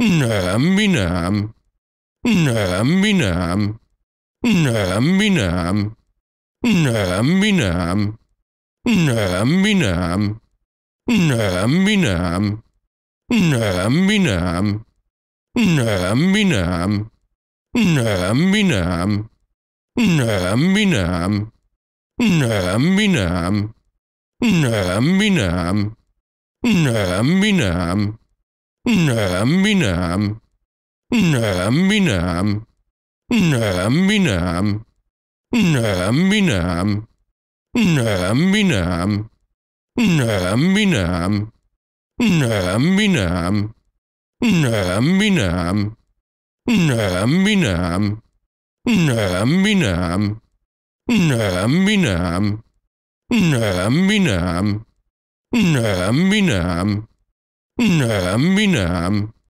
Nem, mi nem. Nem, mi nem. Nem, mi nem. Nem, mi nem. Nem, mi nem. Nem, mi nem. Nem, mi nem. Nem, mi nem. Nem, mi nem. Nem, mi nem. Nem, mi nem. Nem, mi nem. Nem, mi nem. Nem, mi nem. Nem, mi nem. Nem, mi nem. Nem, mi nem. Nem, mi nem. Nem, mi nem. Nem, mi nem. Nem, mi nem. Nem, mi nem. Nem, mi nem. Nem, mi nem. Nem, mi nem. Nem, mi nem. Nam, me nam.